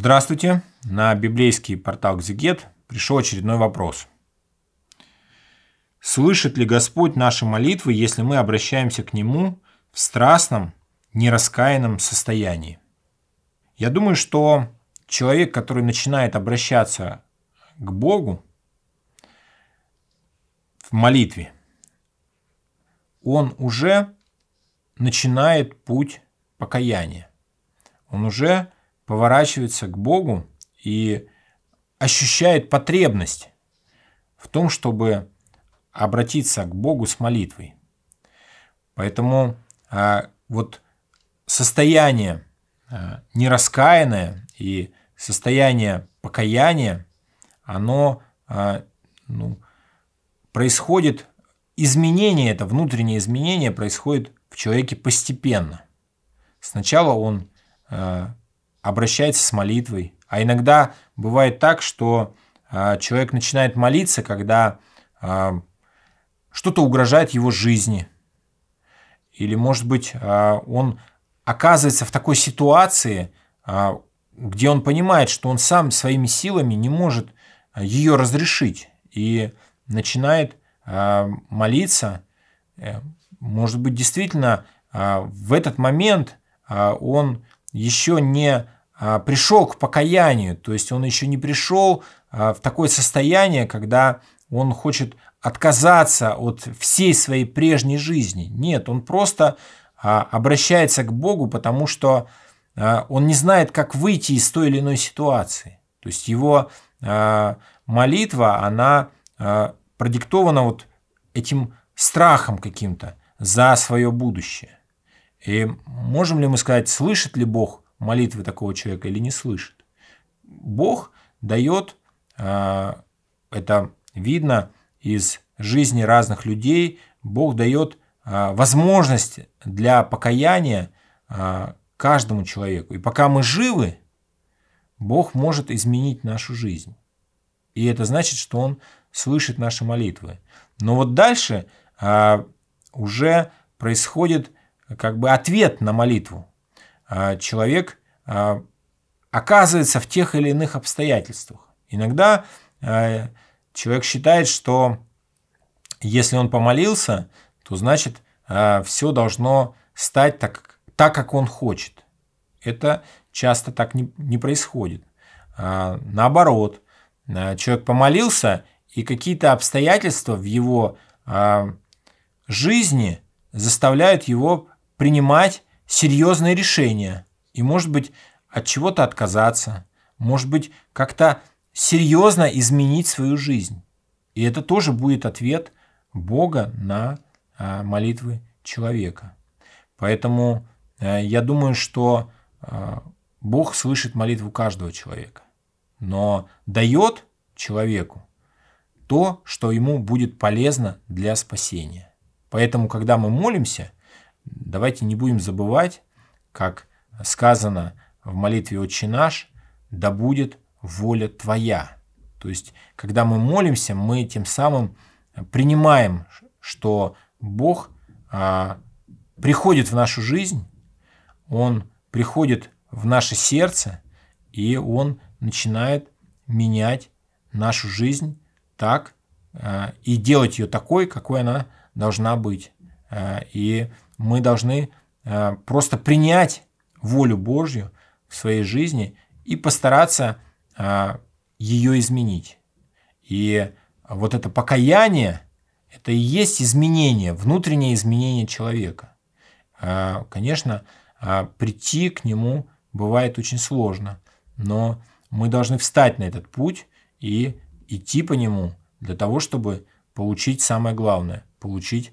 Здравствуйте! На библейский портал Гзигет пришел очередной вопрос. Слышит ли Господь наши молитвы, если мы обращаемся к Нему в страстном, нераскаянном состоянии? Я думаю, что человек, который начинает обращаться к Богу в молитве, он уже начинает путь покаяния. Он уже поворачивается к Богу и ощущает потребность в том, чтобы обратиться к Богу с молитвой. Поэтому а, вот состояние а, нераскаянное и состояние покаяния, оно а, ну, происходит, изменение, это внутреннее изменение происходит в человеке постепенно. Сначала он а, обращается с молитвой. А иногда бывает так, что а, человек начинает молиться, когда а, что-то угрожает его жизни. Или, может быть, а, он оказывается в такой ситуации, где он понимает, что он сам своими силами не может ее разрешить. И начинает молиться. Э, может быть, действительно, в этот момент он еще не а, пришел к покаянию, то есть он еще не пришел а, в такое состояние, когда он хочет отказаться от всей своей прежней жизни. Нет, он просто а, обращается к Богу, потому что он не знает, как выйти из той или иной ситуации. То есть его молитва, она продиктована вот этим страхом каким-то за свое будущее. И можем ли мы сказать, слышит ли Бог молитвы такого человека или не слышит. Бог дает, а, это видно из жизни разных людей, Бог дает а, возможность для покаяния а, каждому человеку. И пока мы живы, Бог может изменить нашу жизнь. И это значит, что Он слышит наши молитвы. Но вот дальше уже происходит как бы ответ на молитву. А, человек а, оказывается в тех или иных обстоятельствах. Иногда а, человек считает, что если он помолился, то значит все должно стать так, так как он хочет. Это часто так не, не происходит. Наоборот, человек помолился, и какие-то обстоятельства в его жизни заставляют его принимать серьезное решение. И, может быть, от чего-то отказаться. Может быть, как-то серьезно изменить свою жизнь. И это тоже будет ответ Бога на а, молитвы человека. Поэтому а, я думаю, что а, Бог слышит молитву каждого человека, но дает человеку то, что ему будет полезно для спасения. Поэтому, когда мы молимся – Давайте не будем забывать, как сказано в молитве «Отче наш», «Да будет воля Твоя». То есть, когда мы молимся, мы тем самым принимаем, что Бог а, приходит в нашу жизнь, Он приходит в наше сердце, и Он начинает менять нашу жизнь так а, и делать ее такой, какой она должна быть. Э, и мы должны э, просто принять волю Божью в своей жизни и постараться э, ее изменить. И вот это покаяние, это и есть изменение, внутреннее изменение человека. Конечно, прийти к нему бывает очень сложно, но мы должны встать на этот путь и идти по нему для того, чтобы получить самое главное, получить